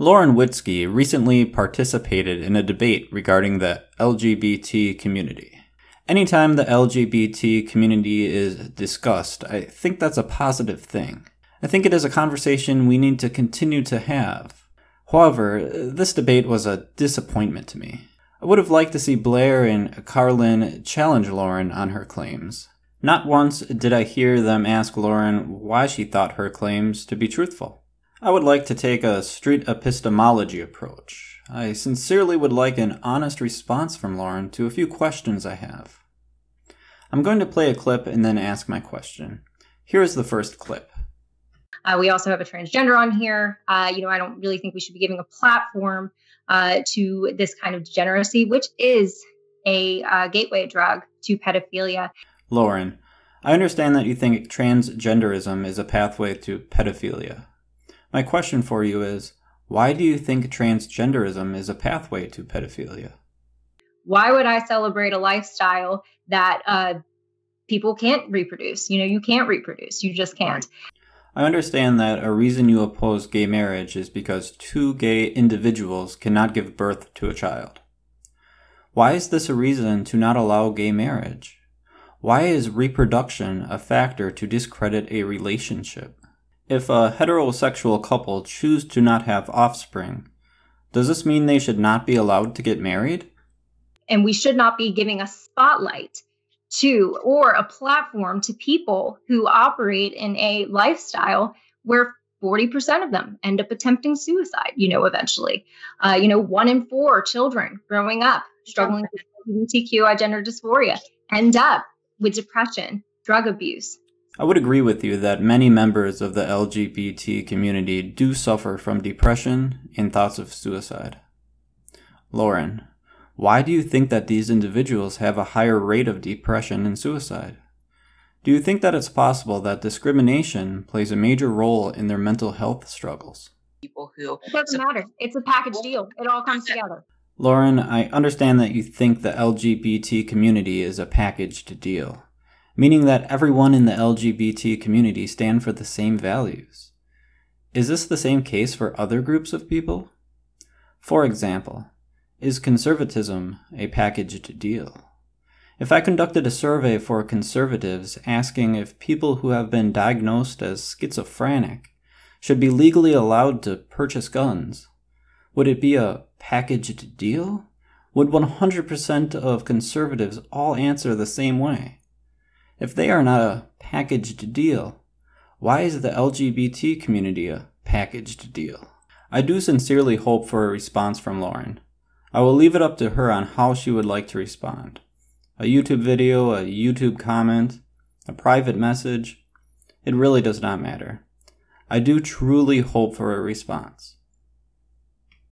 Lauren Witzke recently participated in a debate regarding the LGBT community. Anytime the LGBT community is discussed, I think that's a positive thing. I think it is a conversation we need to continue to have. However, this debate was a disappointment to me. I would have liked to see Blair and Carlin challenge Lauren on her claims. Not once did I hear them ask Lauren why she thought her claims to be truthful. I would like to take a street epistemology approach. I sincerely would like an honest response from Lauren to a few questions I have. I'm going to play a clip and then ask my question. Here is the first clip. Uh, we also have a transgender on here. Uh, you know, I don't really think we should be giving a platform uh, to this kind of degeneracy, which is a uh, gateway drug to pedophilia. Lauren, I understand that you think transgenderism is a pathway to pedophilia. My question for you is why do you think transgenderism is a pathway to pedophilia? Why would I celebrate a lifestyle that uh, people can't reproduce? You know, you can't reproduce, you just can't. I understand that a reason you oppose gay marriage is because two gay individuals cannot give birth to a child. Why is this a reason to not allow gay marriage? Why is reproduction a factor to discredit a relationship? If a heterosexual couple choose to not have offspring, does this mean they should not be allowed to get married? And we should not be giving a spotlight to or a platform to people who operate in a lifestyle where 40% of them end up attempting suicide, you know, eventually. Uh, you know, one in four children growing up struggling with LGBTQI gender dysphoria end up with depression, drug abuse, I would agree with you that many members of the LGBT community do suffer from depression and thoughts of suicide. Lauren, why do you think that these individuals have a higher rate of depression and suicide? Do you think that it's possible that discrimination plays a major role in their mental health struggles? People who it doesn't matter. It's a package deal. It all comes together. Lauren, I understand that you think the LGBT community is a packaged deal meaning that everyone in the LGBT community stand for the same values. Is this the same case for other groups of people? For example, is conservatism a packaged deal? If I conducted a survey for conservatives asking if people who have been diagnosed as schizophrenic should be legally allowed to purchase guns, would it be a packaged deal? Would 100% of conservatives all answer the same way? If they are not a packaged deal, why is the LGBT community a packaged deal? I do sincerely hope for a response from Lauren. I will leave it up to her on how she would like to respond. A YouTube video, a YouTube comment, a private message, it really does not matter. I do truly hope for a response.